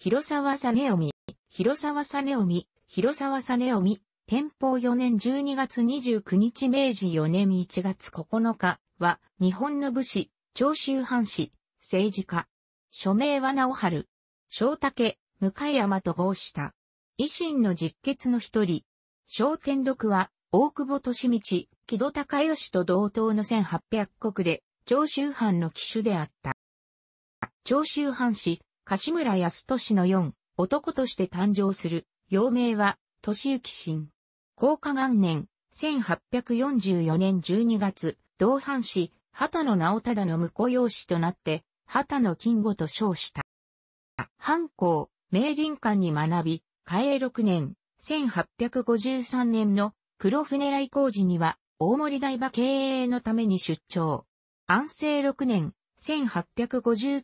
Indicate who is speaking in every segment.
Speaker 1: 広沢実み、広沢実み、広沢実み、天保4年12月29日明治4年1月9日は、日本の武士、長州藩士、政治家。署名は直春、正武、向山と合した。維新の実決の一人。正天禄は、大久保利道、木戸隆義と同等の1800国で、長州藩の騎手であった。長州藩士、柏村康俊の4、男として誕生する、幼名は、俊幸新。高下元年、1844年12月、同藩士、畑野直忠の婿養子となって、畑野金吾と称した。藩校、明林館に学び、嘉永6年、1853年の黒船来工事には、大森台場経営のために出張。安政6年、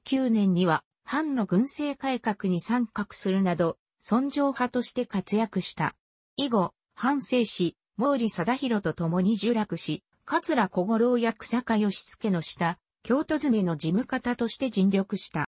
Speaker 1: 1859年には藩の軍政改革に参画するなど、尊上派として活躍した。以後、藩政史、毛利貞弘と共に受落し、桂小五郎や草加義介の下、京都詰めの事務方として尽力した。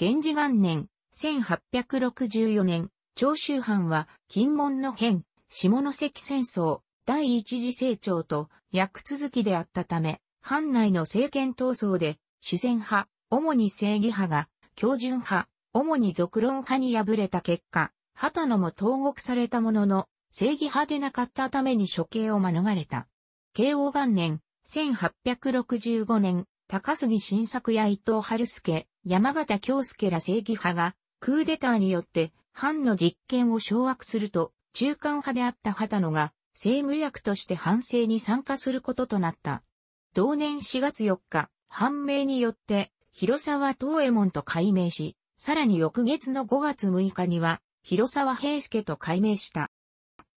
Speaker 1: 源氏元年、1864年、長州藩は、金門の変、下関戦争、第一次成長と、役続きであったため、藩内の政権闘争で、主戦派、主に正義派が、標準派、主に俗論派に敗れた結果、旗野も投獄されたものの、正義派でなかったために処刑を免れた。慶応元年、1865年、高杉晋作や伊藤春介、山形京介ら正義派が、クーデターによって、藩の実権を掌握すると、中間派であった畑野が、政務役として反省に参加することとなった。同年4月4日、判明によって、広沢東右衛門と改名し、さらに翌月の5月6日には、広沢平介と改名した。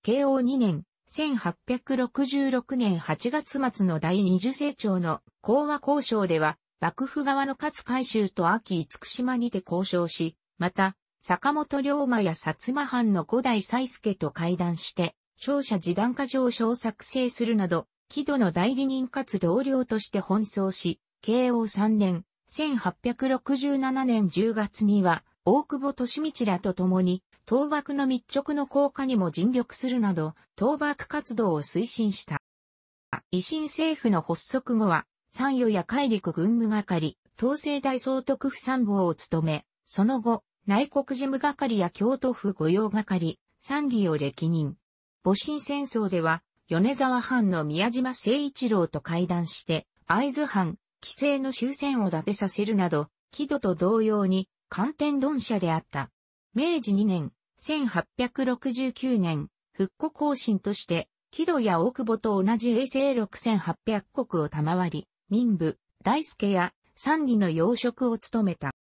Speaker 1: 慶応2年、1866年8月末の第二次成長の講和交渉では、幕府側の勝海舟と秋厳島にて交渉し、また、坂本龍馬や薩摩藩の五代才助と会談して、勝者時短化上昇作成するなど、木戸の代理人かつ同僚として奔走し、慶応3年、1867年10月には、大久保利道らと共に、倒幕の密着の効果にも尽力するなど、倒幕活動を推進した。維新政府の発足後は、参与や海陸軍務係、統制大総督府参謀を務め、その後、内国事務係や京都府御用係、参議を歴任。戊辰戦争では、米沢藩の宮島誠一郎と会談して、会津藩、規制の終戦を立てさせるなど、木戸と同様に、観天論者であった。明治2年、1869年、復古行進として、木戸や大久保と同じ衛星6800国を賜り、民部、大助や三里の養殖を務めた。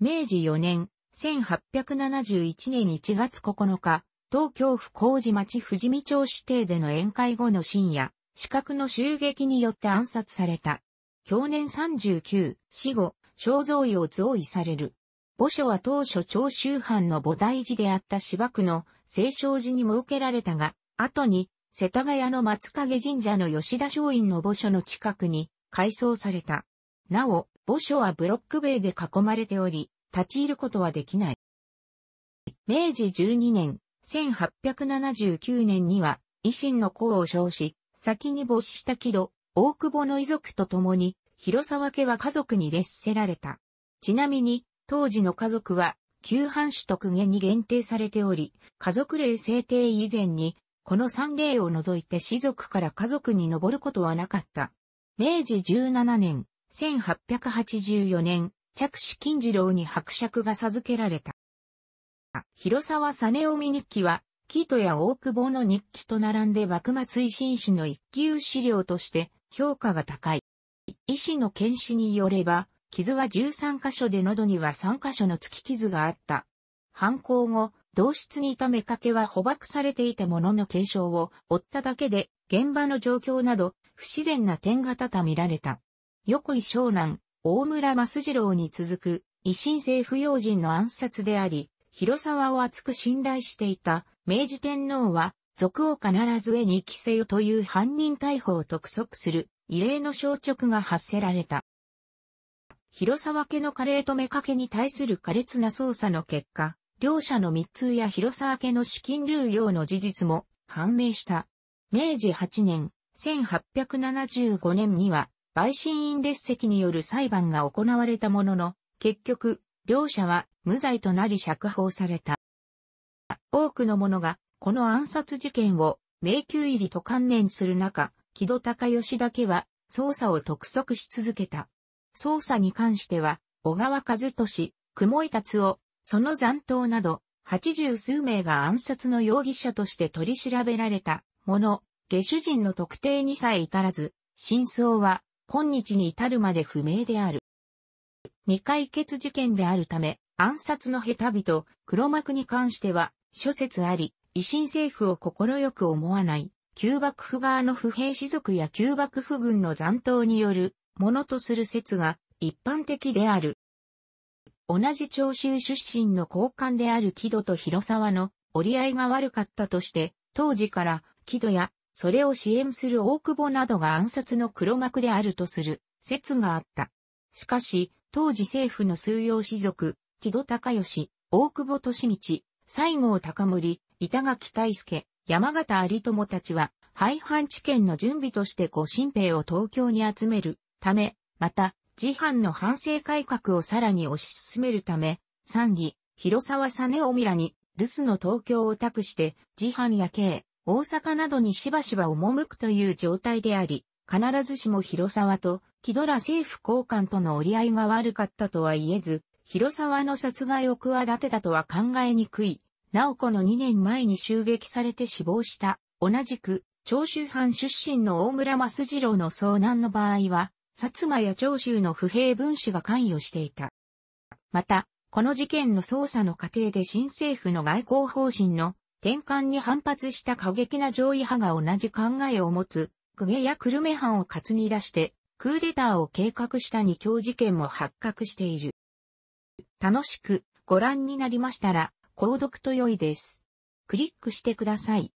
Speaker 1: 明治4年、1871年1月9日、東京府事町富士見町指定での宴会後の深夜、資角の襲撃によって暗殺された。享年39、死後、肖像位を贈位される。墓所は当初長州藩の菩提寺であった芝区の清少寺に設けられたが、後に世田谷の松影神社の吉田松陰の墓所の近くに改装された。なお、墓所はブロック塀で囲まれており、立ち入ることはできない。明治12年、1879年には維新の功を称し、先に没した木戸、大久保の遺族と共に、広沢家は家族に列せられた。ちなみに、当時の家族は、旧藩主特下に限定されており、家族令制定以前に、この三例を除いて士族から家族に上ることはなかった。明治17年、1884年、着手金次郎に伯爵が授けられた。広沢実臣日記は、キートや大久保の日記と並んで幕末維新史の一級資料として評価が高い。医師の検視によれば、傷は13箇所で喉には3箇所の突き傷があった。犯行後、同室にいた目かけは捕獲されていたものの軽傷を負っただけで、現場の状況など、不自然な点が多々見られた。横井湘南、大村益次郎に続く、維新政府要人の暗殺であり、広沢を厚く信頼していた明治天皇は賊を必ず絵に着せよという犯人逮捕を督促する異例の消直が発せられた。広沢家の加齢と目かけに対する苛烈な捜査の結果、両者の密通や広沢家の資金流用の事実も判明した。明治8年、1875年には、陪審員列席による裁判が行われたものの、結局、両者は無罪となり釈放された。多くの者がこの暗殺事件を迷宮入りと観念する中、木戸高義だけは捜査を督促し続けた。捜査に関しては、小川和俊、雲井達夫、その残党など、八十数名が暗殺の容疑者として取り調べられたもの、下手人の特定にさえ至らず、真相は今日に至るまで不明である。未解決事件であるため、暗殺の下手人、黒幕に関しては諸説あり、維新政府を快く思わない、旧幕府側の不平士族や旧幕府軍の残党によるものとする説が一般的である。同じ長州出身の高官である木戸と広沢の折り合いが悪かったとして、当時から木戸やそれを支援する大久保などが暗殺の黒幕であるとする説があった。しかし、当時政府の数用士族、木戸隆義、大久保利道、西郷隆盛、板垣大助、山形有友たちは、廃藩置県の準備として御神兵を東京に集めるため、また、自藩の反省改革をさらに推し進めるため、三義、広沢実臣らに、留守の東京を託して、自藩や京、大阪などにしばしば赴くという状態であり、必ずしも広沢と、木戸ら政府高官との折り合いが悪かったとは言えず、広沢の殺害を企てたとは考えにくい直子の2年前に襲撃されて死亡した、同じく、長州藩出身の大村益次郎の遭難の場合は、薩摩や長州の不平分子が関与していた。また、この事件の捜査の過程で新政府の外交方針の転換に反発した過激な上位派が同じ考えを持つ、公家や久留米藩を担ぎ出して、クーデターを計画した二強事件も発覚している。楽しくご覧になりましたら、購読と良いです。クリックしてください。